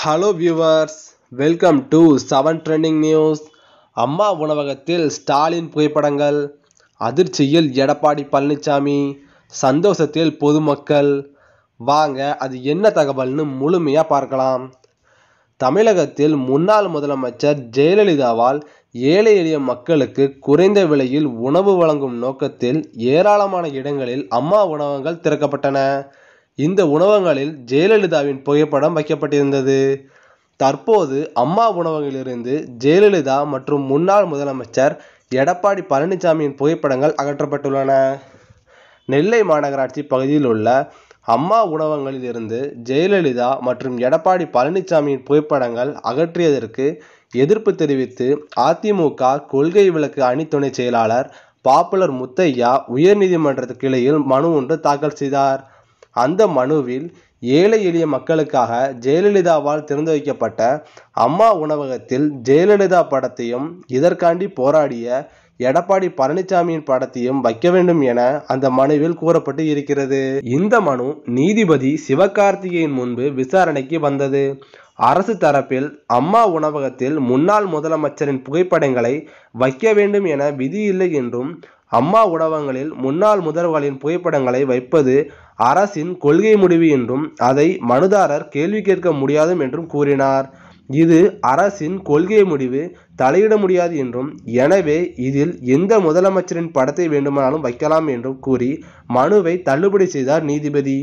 hello viewers welcome to seven trending news அம்மா உணவகத்தில் ஸ்டாலின் புகைப்படங்கள் அதிர்ச்சியில் எடப்பாடி பழனிசாமி சந்தோஷத்தில் பொதுமக்கள் வாங்க அது என்ன தகவல்னு முழுமையாக பார்க்கலாம் தமிழகத்தில் முன்னாள் முதலமைச்சர் ஜெயலலிதாவால் ஏழை எளிய மக்களுக்கு குறைந்த விலையில் உணவு வழங்கும் நோக்கத்தில் ஏராளமான இடங்களில் அம்மா உணவகங்கள் திறக்கப்பட்டன இந்த உணவகங்களில் ஜெயலலிதாவின் புகைப்படம் வைக்கப்பட்டிருந்தது தற்போது அம்மா உணவகங்களிலிருந்து ஜெயலலிதா மற்றும் முன்னாள் முதலமைச்சர் எடப்பாடி பழனிசாமியின் புகைப்படங்கள் அகற்றப்பட்டுள்ளன நெல்லை மாநகராட்சி பகுதியில் உள்ள அம்மா உணவகங்களில் இருந்து ஜெயலலிதா மற்றும் எடப்பாடி பழனிசாமியின் புகைப்படங்கள் அகற்றியதற்கு எதிர்ப்பு தெரிவித்து அதிமுக கொள்கை விளக்கு அணி துணை செயலாளர் பாப்புலர் முத்தையா உயர்நீதிமன்ற கிளையில் மனு ஒன்று தாக்கல் செய்தார் அந்த மனுவில் ஏழை எளிய மக்களுக்காக ஜெயலலிதாவால் திறந்து வைக்கப்பட்ட அம்மா உணவகத்தில் ஜெயலலிதா படத்தையும் இதற்காண்டி போராடிய எடப்பாடி பழனிசாமியின் படத்தையும் வைக்க வேண்டும் என அந்த மனுவில் கூறப்பட்டு இருக்கிறது இந்த மனு நீதிபதி சிவகார்த்திகேயன் முன்பு விசாரணைக்கு வந்தது அரசு தரப்பில் அம்மா உணவகத்தில் முன்னாள் முதலமைச்சரின் புகைப்படங்களை வைக்க வேண்டும் என விதி இல்லை என்றும் அம்மா உணவகங்களில் முன்னாள் முதல்வர்களின் புகைப்படங்களை வைப்பது அரசின் கொள்கை முடிவு என்றும் அதை மனுதாரர் கேள்வி கேட்க முடியாது என்றும் கூறினார் இது அரசின் கொள்கை முடிவு தலையிட முடியாது என்றும் எனவே இதில் எந்த முதலமைச்சரின் படத்தை வேண்டுமானாலும் வைக்கலாம் என்றும் கூறி மனுவை தள்ளுபடி செய்தார் நீதிபதி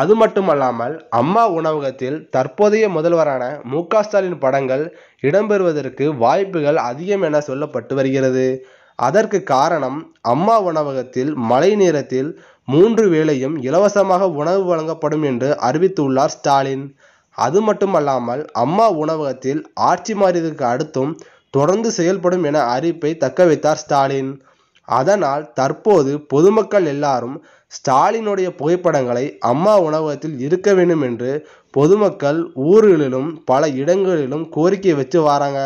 அது மட்டுமல்லாமல் அம்மா உணவகத்தில் தற்போதைய முதல்வரான மு ஸ்டாலின் படங்கள் இடம்பெறுவதற்கு வாய்ப்புகள் அதிகம் என சொல்லப்பட்டு வருகிறது அதற்கு காரணம் அம்மா உணவகத்தில் மழை நேரத்தில் மூன்று வேளையும் இலவசமாக உணவு வழங்கப்படும் என்று அறிவித்துள்ளார் ஸ்டாலின் அது மட்டுமல்லாமல் அம்மா உணவகத்தில் ஆட்சி மாறியதற்கு அடுத்தும் தொடர்ந்து செயல்படும் என அறிவிப்பை தக்க வைத்தார் ஸ்டாலின் அதனால் தற்போது பொதுமக்கள் எல்லாரும் ஸ்டாலினுடைய புகைப்படங்களை அம்மா உணவகத்தில் இருக்க வேண்டும் என்று பொதுமக்கள் ஊர்களிலும் பல இடங்களிலும் கோரிக்கை வச்சு வராங்க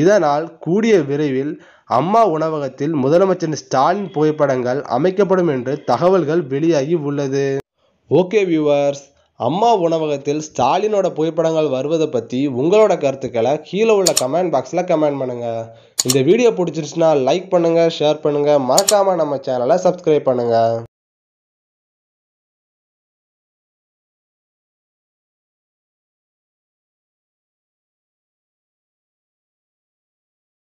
இதனால் கூடிய விரைவில் அம்மா உணவகத்தில் முதலமைச்சர் ஸ்டாலின் புகைப்படங்கள் அமைக்கப்படும் என்று தகவல்கள் வெளியாகி உள்ளது ஓகே வியூவர்ஸ் அம்மா உணவகத்தில் ஸ்டாலினோட புகைப்படங்கள் வருவதை பற்றி உங்களோட கருத்துக்களை கீழே உள்ள கமெண்ட் பாக்ஸில் கமெண்ட் பண்ணுங்கள் இந்த வீடியோ பிடிச்சிருச்சுன்னா லைக் பண்ணுங்கள் ஷேர் பண்ணுங்கள் மறக்காமல் நம்ம சேனலை சப்ஸ்கிரைப் பண்ணுங்கள்